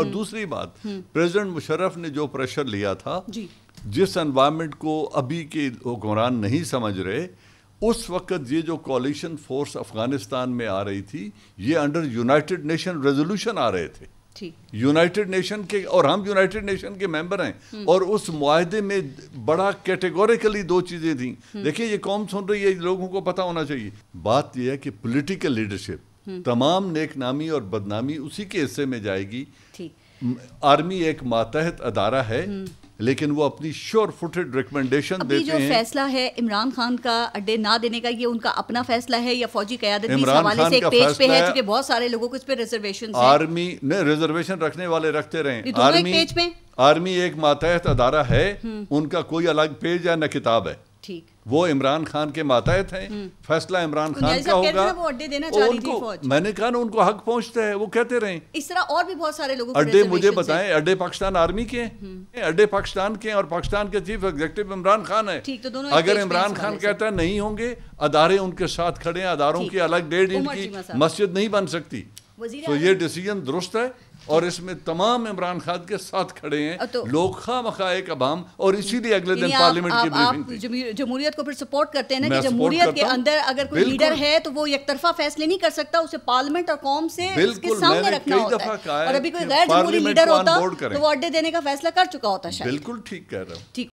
और हम्म। दूसरी बात हम्म। प्रेसिडेंट मुशर्रफ ने जो प्रेशर लिया था जिस एनवायरमेंट को अभी के हुक्मरान नहीं समझ रहे उस वक्त ये जो कॉलिशन फोर्स अफगानिस्तान में आ रही थी ये अंडर यूनाइटेड नेशन रेजोल्यूशन आ रहे थे यूनाइटेड नेशन के और हम यूनाइटेड नेशन के मेंबर हैं हम्म। और उस मुआदे में बड़ा कैटेगोरिकली दो चीज़ें थी देखिए ये कौन सुन रही है लोगों को पता होना चाहिए बात यह है कि पॉलिटिकल लीडरशिप हम्म। तमाम नेकनामी और बदनामी उसी के हिस्से में जाएगी आर्मी एक मातहत अदारा है हम्म। लेकिन वो अपनी श्योर फुटेड रिकमेंडेशन देते जो हैं। फैसला है इमरान खान का अड्डे ना देने का ये उनका अपना फैसला है या फौजी क्यादत इमरान खान से एक पेज पे है क्योंकि बहुत सारे लोगों को इस पे रिजर्वेशन आर्मी ने रिजर्वेशन रखने वाले रखते रहे आर्मी पेज पे आर्मी एक मातहत अदारा है हम्म। उनका कोई अलग पेज या न किताब है ठीक वो इमरान खान के माताहत हैं हम्म। फैसला इमरान तो खान का होगा उनको मैंने कहा ना उनको हक पहुंचता है वो कहते रहे इस तरह और भी बहुत सारे लोगों अड्डे मुझे बताएं अड्डे पाकिस्तान आर्मी के हम्म। अड्डे पाकिस्तान के और पाकिस्तान के चीफ एग्जीक्यूटिव इमरान खान है ठीक तो दोनों अगर इमरान खान कहता है नहीं होंगे अदारे उनके साथ खड़े हैं अदारों की अलग डेढ़ इंच की मस्जिद नहीं बन सकती तो ये डिसीजन दुरुस्त है और इसमें तमाम इमरान खान के साथ खड़े हैं तो, लोग खा मखा एक अबाम और इसीलिए अगले दिन पार्लियामेंट की आप जमहूरियत को फिर सपोर्ट करते हैं ना कि जमहूरियत के अंदर अगर कोई लीडर है तो वो एक तरफा फैसले नहीं कर सकता उसे पार्लियामेंट और कौम से बिल्कुल सामने रखना होता है और अभी कोई गैर जमहूरी लीडर होता तो वो अड्डे देने का फैसला कर चुका होता है बिल्कुल ठीक कह रहा हूँ ठीक